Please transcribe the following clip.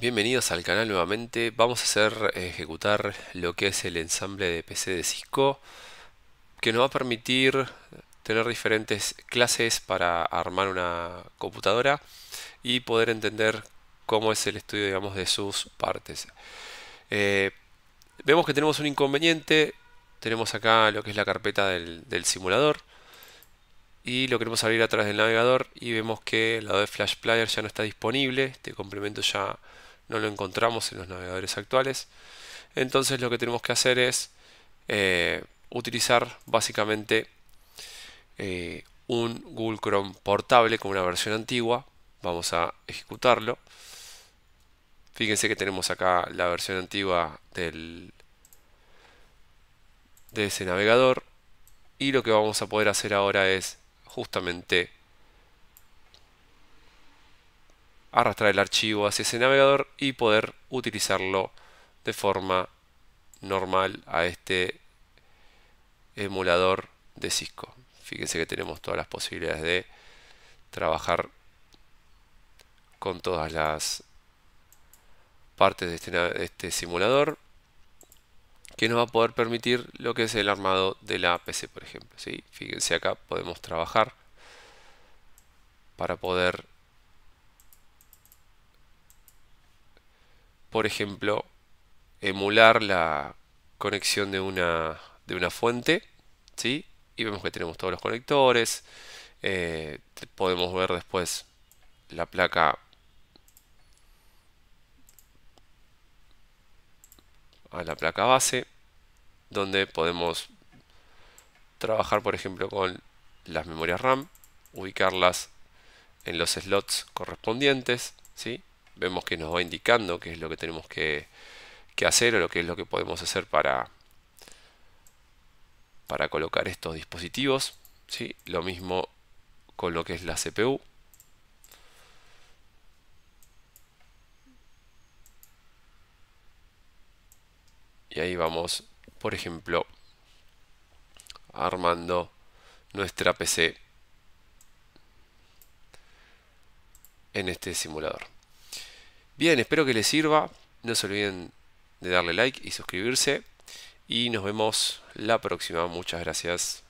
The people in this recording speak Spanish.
Bienvenidos al canal nuevamente. Vamos a hacer ejecutar lo que es el ensamble de PC de Cisco que nos va a permitir tener diferentes clases para armar una computadora y poder entender cómo es el estudio digamos, de sus partes. Eh, vemos que tenemos un inconveniente. Tenemos acá lo que es la carpeta del, simulador y lo queremos abrir atrás del navegador y vemos que el lado de Flash Player ya no está disponible. Este complemento ya no lo encontramos en los navegadores actuales. Entonces lo que tenemos que hacer es eh, utilizar básicamente eh, un Google Chrome portable con una versión antigua. Vamos a ejecutarlo. Fíjense que tenemos acá la versión antigua del, de ese navegador. Y lo que vamos a poder hacer ahora es justamente arrastrar el archivo hacia ese navegador y poder utilizarlo de forma normal a este emulador de Cisco. Fíjense que tenemos todas las posibilidades de trabajar con todas las partes de este, este simulador que nos va a poder permitir lo que es el armado de la PC, por ejemplo. ¿sí? Fíjense acá, podemos trabajar para poder por ejemplo, emular la conexión de una, de una fuente, ¿sí? Y vemos que tenemos todos los conectores, eh, podemos ver después la placa a la placa base, donde podemos trabajar, por ejemplo, con las memorias RAM, ubicarlas en los slots correspondientes, ¿sí? vemos que nos va indicando qué es lo que tenemos que, hacer o lo que es lo que podemos hacer para, para colocar estos dispositivos. ¿sí? Lo mismo con lo que es la CPU. Y ahí vamos, por ejemplo, armando nuestra PC en este simulador. Bien, espero que les sirva. No se olviden de darle like y suscribirse. Y nos vemos la próxima. Muchas gracias.